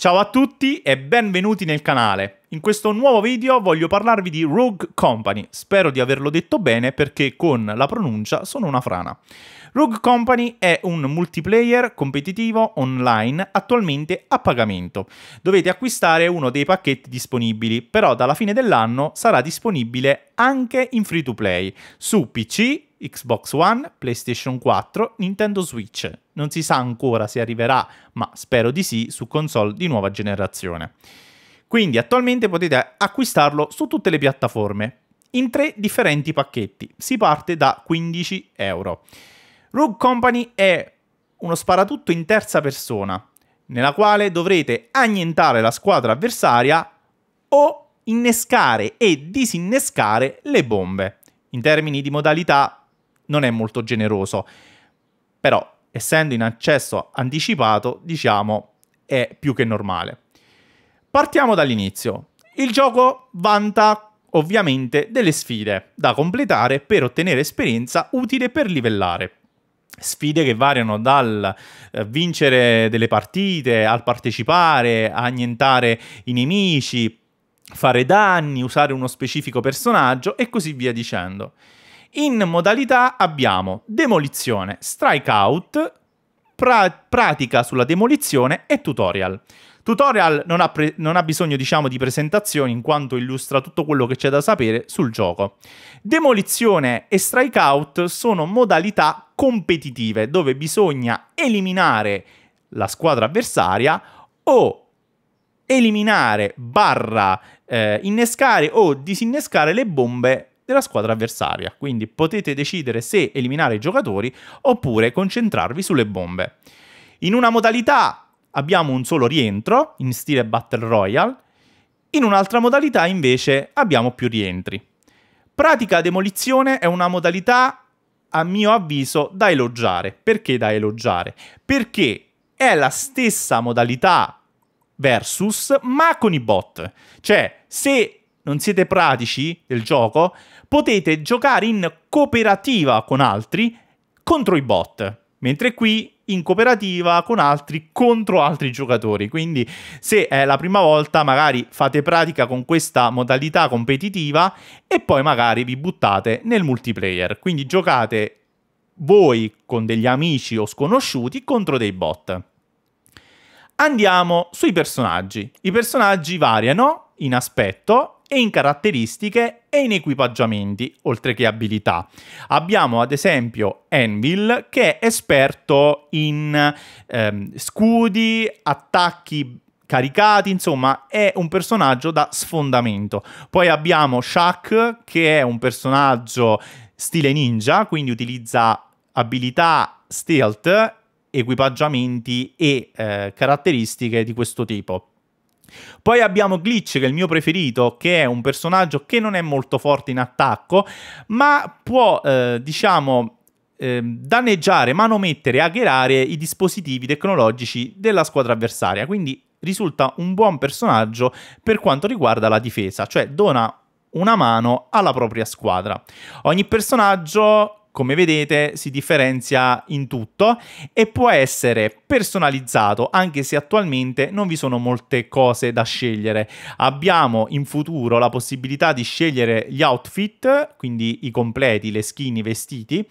Ciao a tutti e benvenuti nel canale. In questo nuovo video voglio parlarvi di Rogue Company. Spero di averlo detto bene perché con la pronuncia sono una frana. Rogue Company è un multiplayer competitivo online attualmente a pagamento. Dovete acquistare uno dei pacchetti disponibili, però dalla fine dell'anno sarà disponibile anche in free to play su PC Xbox One, PlayStation 4, Nintendo Switch. Non si sa ancora se arriverà, ma spero di sì, su console di nuova generazione. Quindi attualmente potete acquistarlo su tutte le piattaforme, in tre differenti pacchetti. Si parte da 15 euro. Rogue Company è uno sparatutto in terza persona, nella quale dovrete annientare la squadra avversaria o innescare e disinnescare le bombe. In termini di modalità non è molto generoso. Però, essendo in accesso anticipato, diciamo, è più che normale. Partiamo dall'inizio. Il gioco vanta ovviamente delle sfide da completare per ottenere esperienza utile per livellare. Sfide che variano dal eh, vincere delle partite, al partecipare, a annientare i nemici, fare danni, usare uno specifico personaggio e così via dicendo. In modalità abbiamo demolizione, strikeout, pra- pratica sulla demolizione e tutorial. Tutorial non ha, pre- non ha bisogno, diciamo, di presentazioni in quanto illustra tutto quello che c'è da sapere sul gioco. Demolizione e strikeout sono modalità competitive dove bisogna eliminare la squadra avversaria o eliminare barra eh, innescare o disinnescare le bombe della squadra avversaria, quindi potete decidere se eliminare i giocatori oppure concentrarvi sulle bombe. In una modalità abbiamo un solo rientro, in stile Battle Royale, in un'altra modalità invece abbiamo più rientri. Pratica demolizione è una modalità, a mio avviso, da elogiare. Perché da elogiare? Perché è la stessa modalità versus, ma con i bot. Cioè, se non siete pratici del gioco, potete giocare in cooperativa con altri contro i bot. Mentre qui in cooperativa con altri contro altri giocatori. Quindi se è la prima volta magari fate pratica con questa modalità competitiva e poi magari vi buttate nel multiplayer. Quindi giocate voi con degli amici o sconosciuti contro dei bot. Andiamo sui personaggi. I personaggi variano in aspetto e in caratteristiche e in equipaggiamenti, oltre che abilità. Abbiamo ad esempio Anvil che è esperto in ehm, scudi, attacchi caricati, insomma è un personaggio da sfondamento. Poi abbiamo Shaq che è un personaggio stile ninja, quindi utilizza abilità stealth equipaggiamenti e eh, caratteristiche di questo tipo. Poi abbiamo Glitch, che è il mio preferito, che è un personaggio che non è molto forte in attacco, ma può, eh, diciamo, eh, danneggiare, manomettere, hackerare i dispositivi tecnologici della squadra avversaria. Quindi risulta un buon personaggio per quanto riguarda la difesa, cioè dona una mano alla propria squadra. Ogni personaggio come vedete si differenzia in tutto e può essere personalizzato anche se attualmente non vi sono molte cose da scegliere. Abbiamo in futuro la possibilità di scegliere gli outfit, quindi i completi, le skin, i vestiti,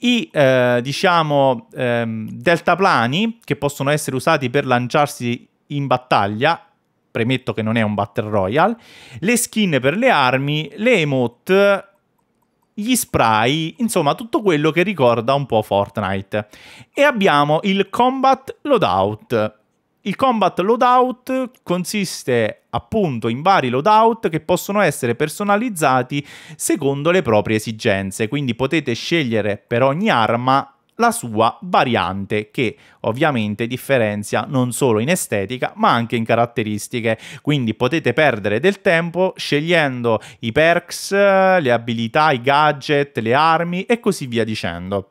i eh, diciamo ehm, deltaplani che possono essere usati per lanciarsi in battaglia premetto che non è un battle royale, le skin per le armi, le emote gli spray, insomma tutto quello che ricorda un po' Fortnite. E abbiamo il Combat Loadout. Il Combat Loadout consiste appunto in vari loadout che possono essere personalizzati secondo le proprie esigenze, quindi potete scegliere per ogni arma la sua variante che ovviamente differenzia non solo in estetica ma anche in caratteristiche quindi potete perdere del tempo scegliendo i perks le abilità i gadget le armi e così via dicendo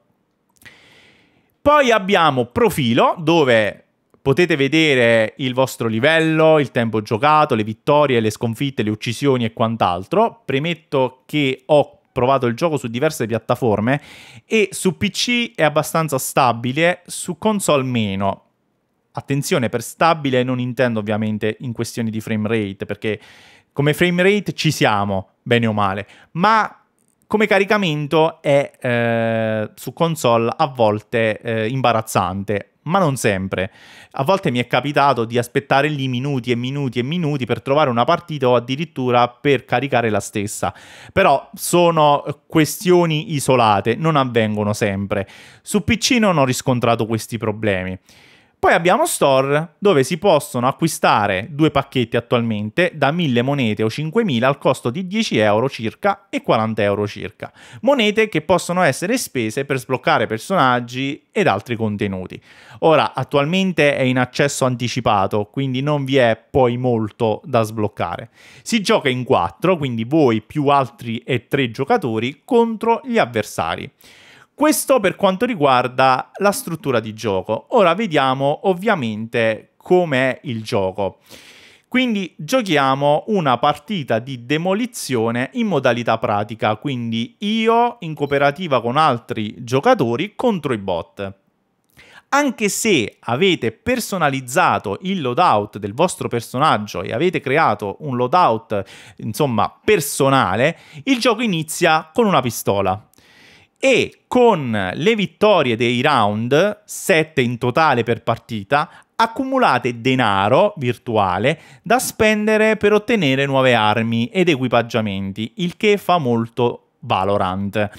poi abbiamo profilo dove potete vedere il vostro livello, il tempo giocato, le vittorie, le sconfitte, le uccisioni e quant'altro. Premetto che ho provato il gioco su diverse piattaforme e su PC è abbastanza stabile, su console meno. Attenzione, per stabile non intendo ovviamente in questioni di frame rate, perché come frame rate ci siamo, bene o male, ma come caricamento è eh, su console a volte eh, imbarazzante, ma non sempre. A volte mi è capitato di aspettare lì minuti e minuti e minuti per trovare una partita o addirittura per caricare la stessa. Però sono questioni isolate, non avvengono sempre. Su PC non ho riscontrato questi problemi. Poi abbiamo store dove si possono acquistare due pacchetti attualmente da 1000 monete o 5000 al costo di 10 euro circa e 40 euro circa. Monete che possono essere spese per sbloccare personaggi ed altri contenuti. Ora attualmente è in accesso anticipato quindi non vi è poi molto da sbloccare. Si gioca in 4 quindi voi più altri e 3 giocatori contro gli avversari. Questo per quanto riguarda la struttura di gioco. Ora vediamo ovviamente com'è il gioco. Quindi giochiamo una partita di demolizione in modalità pratica, quindi io in cooperativa con altri giocatori contro i bot. Anche se avete personalizzato il loadout del vostro personaggio e avete creato un loadout, insomma, personale, il gioco inizia con una pistola e con le vittorie dei round, 7 in totale per partita, accumulate denaro virtuale da spendere per ottenere nuove armi ed equipaggiamenti, il che fa molto Valorant.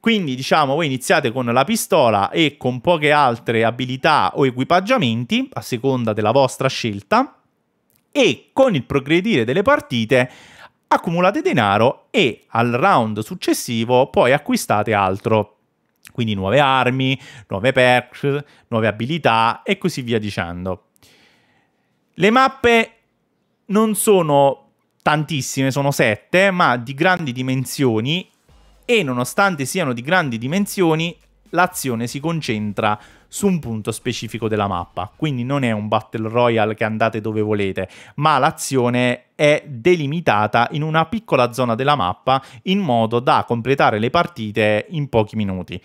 Quindi diciamo voi iniziate con la pistola e con poche altre abilità o equipaggiamenti, a seconda della vostra scelta, e con il progredire delle partite accumulate denaro e al round successivo poi acquistate altro. Quindi nuove armi, nuove perks, nuove abilità e così via dicendo. Le mappe non sono tantissime, sono sette, ma di grandi dimensioni e nonostante siano di grandi dimensioni l'azione si concentra su un punto specifico della mappa. Quindi non è un Battle Royale che andate dove volete, ma l'azione è delimitata in una piccola zona della mappa in modo da completare le partite in pochi minuti.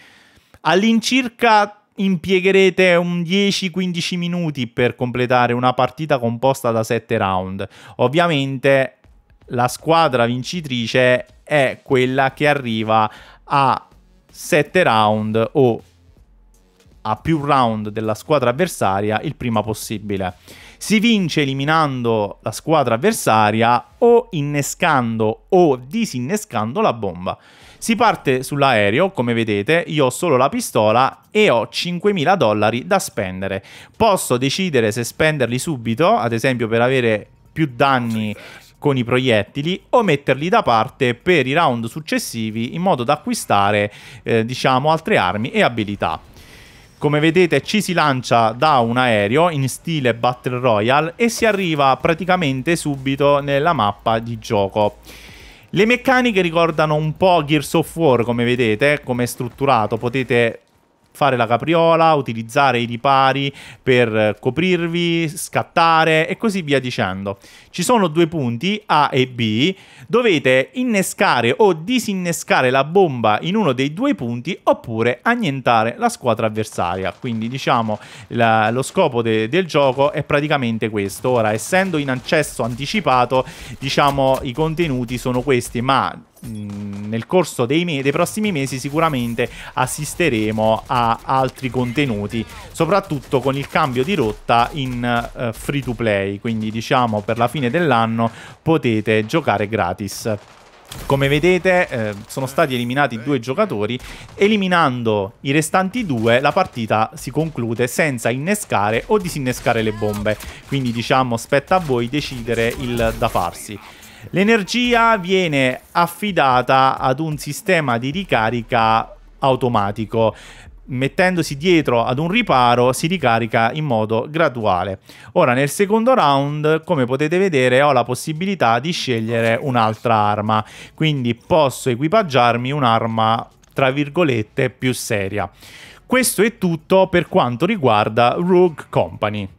All'incirca impiegherete un 10-15 minuti per completare una partita composta da 7 round. Ovviamente la squadra vincitrice è quella che arriva a 7 round o a più round della squadra avversaria il prima possibile. Si vince eliminando la squadra avversaria o innescando o disinnescando la bomba. Si parte sull'aereo, come vedete, io ho solo la pistola e ho 5.000 dollari da spendere. Posso decidere se spenderli subito, ad esempio per avere più danni con i proiettili o metterli da parte per i round successivi in modo da acquistare eh, diciamo altre armi e abilità. Come vedete ci si lancia da un aereo in stile Battle Royale e si arriva praticamente subito nella mappa di gioco. Le meccaniche ricordano un po' Gears of War, come vedete, come è strutturato, potete fare la capriola, utilizzare i ripari per eh, coprirvi, scattare e così via dicendo. Ci sono due punti, A e B, dovete innescare o disinnescare la bomba in uno dei due punti oppure annientare la squadra avversaria. Quindi diciamo la, lo scopo de, del gioco è praticamente questo. Ora, essendo in accesso anticipato, diciamo i contenuti sono questi, ma... Mh, nel corso dei, me- dei prossimi mesi sicuramente assisteremo a altri contenuti, soprattutto con il cambio di rotta in uh, free to play, quindi diciamo per la fine dell'anno potete giocare gratis. Come vedete eh, sono stati eliminati due giocatori, eliminando i restanti due la partita si conclude senza innescare o disinnescare le bombe, quindi diciamo spetta a voi decidere il da farsi. L'energia viene affidata ad un sistema di ricarica automatico mettendosi dietro ad un riparo si ricarica in modo graduale. Ora nel secondo round, come potete vedere, ho la possibilità di scegliere un'altra arma, quindi posso equipaggiarmi un'arma tra virgolette più seria. Questo è tutto per quanto riguarda Rogue Company.